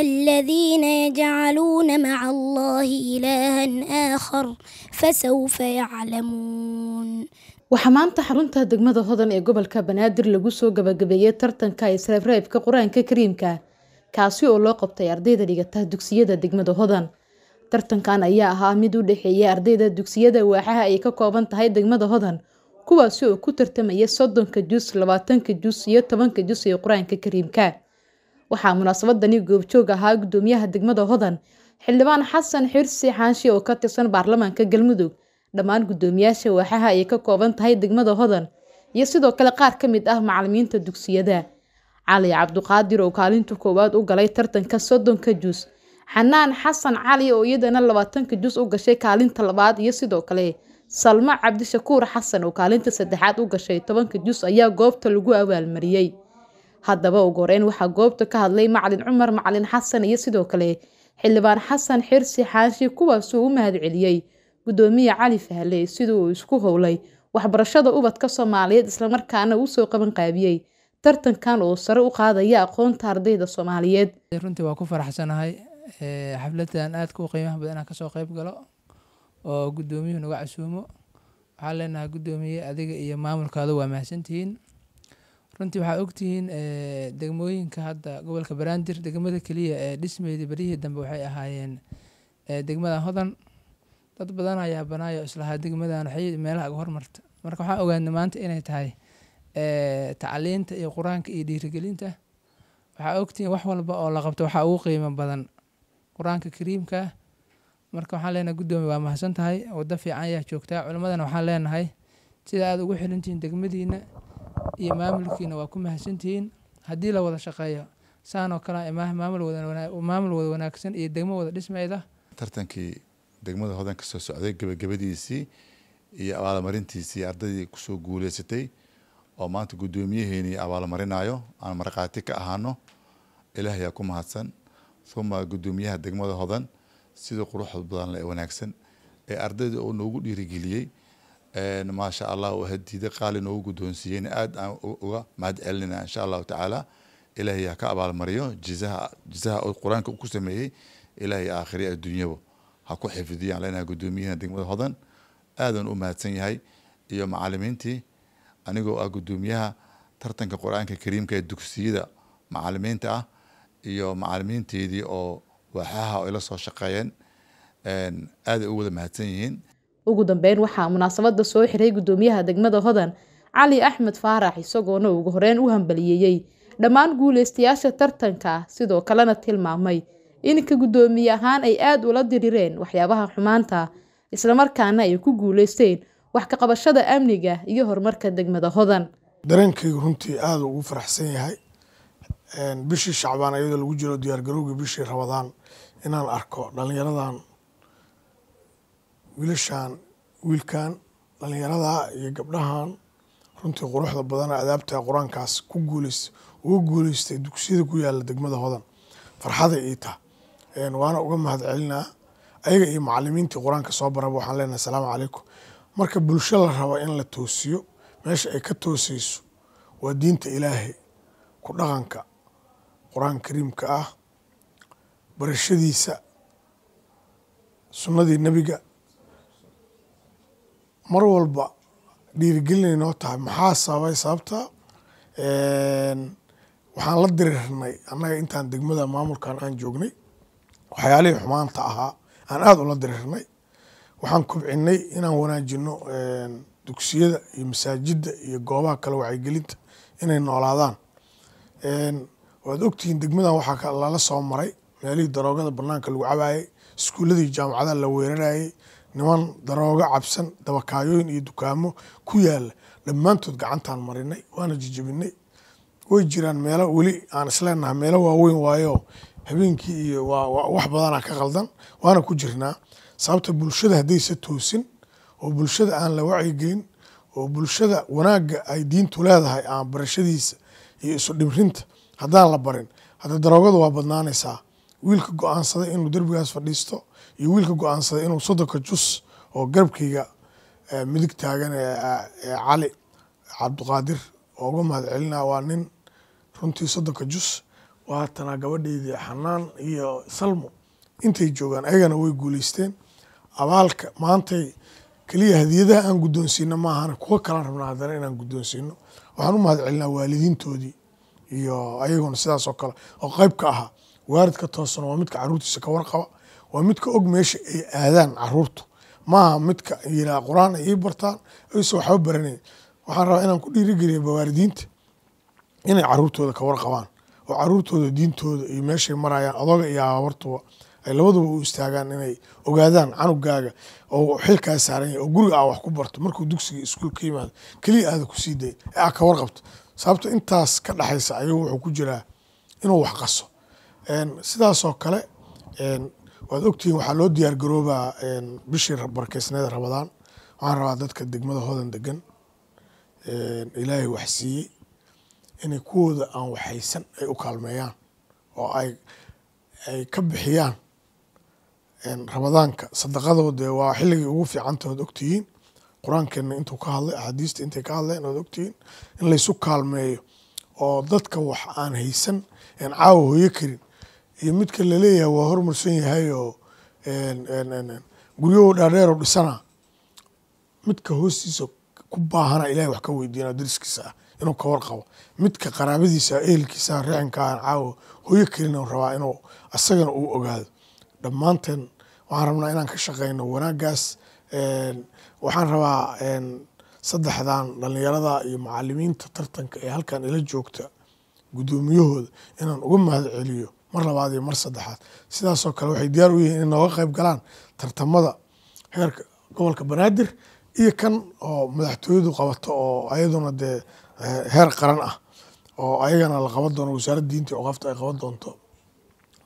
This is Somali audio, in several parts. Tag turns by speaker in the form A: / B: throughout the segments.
A: الذين يجعلون مع الله إلها آخر فسوف يعلمون
B: waxaa maanta xarunta degmada hodan ee gobolka banaadir lagu soo gabagabeeyey tartanka ee isreebreebka qur-aanka kariimka kaasi oo loo qabtay ardayda dhigata dugsiyada degmada hodan tartankan ayaa ahaa mid u dhexeeyay ardayda dugsiyada waaxaha ay ka kooban tahay degmada hodan kuwaasi oo ku tartamaya soddonka jus labaatanka jus iyo tobanka jus ee qur-aanka kariimka waxaa munaasabadani goobjoog ahaa guddoomiyaha degmada hodan xildhibaan xasan xirsi xaanshi oo ka tirsan baarlamaanka galmudug dhammaan gudoomiyaasha waaxaha ayay ka kooban tahay degmada hodan iyo sidoo kale qaar ka mid ah macalimiinta dugsiyada cali cabduqaadir oo kaalinta koowaad u galay tartanka soddonka juus xanaan xasan cali oo iyadana labaatanka juus u gashay kaalinta labaad iyo sidoo kale salmo cabdishakuur xasan oo kaalinta saddexaad u gashay tobanka juus ayaa goobta lagu abaalmariyey haddaba ugu horeyn waxaa goobta ka hadlay macalin cumar macalin xasan iyo sidoo kale xildhibaan xasan xirsi xaashi kuwaasuu u mahad celiyey guddoomiye cali fahle sidii uu isku howlay waxbarashada ubadka soomaaliyeed islamarkaana uu soo qaban qaabiyey tartankan oo sare u qaadaya aqoonta ardayda soomaaliyeed runtii waa ku faraxsanahay
C: eh, xafladan aadka u qiimaha badan inaan kasoo qeyb galo oo guddoomiyuhu naga casuumo waxaan leenahay guddoomiye adiga iyo maamulkaada waa mahadsantihiin runtii waxaa ogtihiin eh, degmooyinka hadda gobolka banaadir degmada keliya ee dhismeedii beryihii dambe waxay ahaayeen eh, degmadan hodan dad badan ayaa banaayo islahaa degmadan waxay meelaha aga hormarta marka waxaa ogaana maanta inay tahay eh, tacliinta iyo qur-aanka iyo dhiirigelinta waxaa ogtihiin wax walba oo la qabto waxaa ugu qiimo badan qur-aanka kariimka marka waxaan leenahay guddoomi waa mahadsan tahay waddo fiican ayaa joogtaa culimmadana waxaan leenahay sida aada ugu xilantihiin degmadiina iyo maamulkiina waa ku mahadsantihiin haddii la wada shaqeeyo saanoo kale maamul wada wanaagsan iyo degmo wada dhismayda
D: tartankii degmada hodan ka soo socday gebagabadiisii iyo abaalmarintiisii ardaydii kusoo guuleysatay oo maanta guddoomiyaheeni abaalmarinayo aan markhaati ka ahaano ilaah ayaa ku mahadsan uma guddoomiyaha degmada hodan sidai quruxda badan ee wanaagsan ee ardayda uu noogu dhiirigeliyey maasha allah uu hadiida qaali noogu guddoonsiiyeyna aad aan uga mahad celinayna insha allahu tacaala ilaahay ha ka abaalmariyo jizaha jizaha oo qur-aanka ku sameeyey ilaahay aakhiri adduunyaba ha ku xifdiyaan lenaa leenahay degmada hodan aadaan u mahadsan yahay iyo macalimiintii anigoo ah guddoomiyaha tartanka qur-aanka kariimka ee dugsiyada macalimiinta ah iyo macalimiinteedii oo waaxaha ay soo shaqeeyeen aaday u wada mahadsan yihiin
B: ugu dambeyn waxaa munaasabada soo xiray gudoomiyaha degmada hodan cali axmed faarax isagoona ugu horeyn u hambaliyeeyey dhammaan guuleystayaasha tartanka sidoo kalena tilmaamay inka guddoomiye ahaan ay aad ula dirireen waxyaabaha xumaanta islamarkaana ay ku guuleysteen wax kaqabashada amniga iyo horumarka degmada hodan
A: dareenkaygu runtii aada ugu faraxsan yahay bishii shacbaan iyadoo lagu jiro diyaargarowga bishii rabadaan inaan arko dhallinyaradan wiilashaan wiilkan dhalinyarada iyo gabdhahan runtii quruxda badan adaabta qur-aankaas ku guuleys uga guuleystay dugsiyada ku yaalla degmada hodan farxada ii ta waana uga mahad celinaa ayaga iyo macalimiintii qur-aanka soo baraba waxaan leenaha asalaamu calaykum marka bulsho la rabo in la toosiyo meesha ay ka tooseyso waa diinta ilaahay ku dhaqanka qur-aanka kariimka ah barashadiisa sunnadii nebiga mar walba dhiirigelinay noo tahay maxaa sababay sababta waxaan la dirirnay annaga intaan degmada maamulkan aan joognay waxyaalihii xumaanta ahaa aan aada ula dirirnay waxaan kubcinay inaan wanaajino dugsiyada iyo masaajidda iyo goobaha kale wacyigelinta inay noolaadaan waad ogtihiin degmadan waxaa lala soo maray meelihii daroogada banaanka lagu cabaayay iskuulladii jaamacadaha la weerarayey niman darooga cabsan dabakaayooyin iyo dukaamo ku yaala dhammaantood gacantaan marinay waana jijabinay way jiraan meelo weli aan isleenahay meelo waaweyn waayo habeenkii iyo wax badanaa ka qaldan waana ku jirnaa sababta bulshada haddayse toosin oo bulshada aan la wacyigelin oo bulshada wanaagga ay diintu leedahay aan barashadiisa iyo isu dhibrinta haddaan la barin hadda daroogadu waa badnaanaysaa wiilka go-aansaday inuu derbigaas fadhiisto iyo wiilka go-aansaday inuu soddonka jus oo garabkayga eh, midig taagan ee eh, eh, cali cabduqaadir ooga mahad celina waa nin runtii soddonka jus waa waatanaa gabadheydii xanaan iyo salmo intay joogaan ayagana way guuleysteen abaalka maantay keliya hadiyadaha aan guddoonsiino maahan kuwo kalaan rabnaa haddana inaan guddoonsiino waxaan u mahad celinaa waalidiintoodii iyo ayagoona sidaas oo kale oo qayb ka ahaa waalidka toosan waa midka caruurtiisa ka warqaba waa midka og meesha ay aadaan caruurtu maaha midka yiraa qur-aan ay ii bartaan ayse waxba baranayn waxaan rabaa inaan ku dhiirigeliya bawaaridiinta inay caruurtooda ka warqabaan oo caruurtooda diintooda iyo meeshay marayaan adoga iyo ababartuba ay labaduba u istaagaan inay ogaadaan canugaaga oo xilkaa saaran yahay oo guriga aa wax ku barto markuu dugsiga iskuul ka yimaado keliya aada ku sii daya ee aa ka warqabto sababto intaas ka dhexaysa ayuu wuxuu ku jiraa inuu wax qaso sidaasoo kale waad ogtihiin waxaa loo diyaar garoobaa bishii barkeysneeda ramadaan waxaan rabaa dadka degmada hodan degan ilaahay wax siiyey inay kuwooda aan waxaysan ay u kaalmeeyaan oo ay ay ka bixiyaan ramadaanka sadaqadoode waa xilligii ugu fiicanta ood ogtihiin qur-aankeena intuu ka hadlay axaadiista intay ka hadleen ood ogtihiin in laysu kaalmeeyo oo dadka wax aan haysan aan caawa hooyo karin iyo midka laleeyahay waa hormarsan yahay oo guryaho dhaadheer oo dhisana midka hoostiisa ku baahana ilahay wax ka weydiina dariskiisa ah inuu ka warqabo midka qaraabadiisa ehelkiisa ricinkaa caawo hooyo kelina rabaa inuu asagana uu ogaado dhammaanteen waxaan rabnaa inaan ka shaqeyno wanaagaas waxaan rabaa saddexdan dhallinyarada iyo macalimiinta tartanka ee halkan ila joogta guddoomiyahooda inaan uga mahad celiyo mar labaad iyo mar saddexaad sidaasoo kale waxay diyaar u yihiin in nooga qeyb galaan tartamada heerka gobolka banaadir iyo kan oo madaxtooyadu qabato oo ayaduna dee eh, heer qaran ah oo ayagana la qaban doono wasaaradda diinta oqaafta ay qaban doonto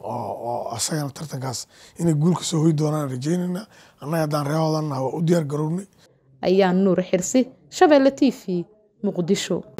A: oo asagana tartankaas inay guul ka soo hoy doonaan rajaynaynaa annaga haddaan reehoodanaha waa u diyaar garownay
B: ayaan nuur xirsi shabeelle t v muqdisho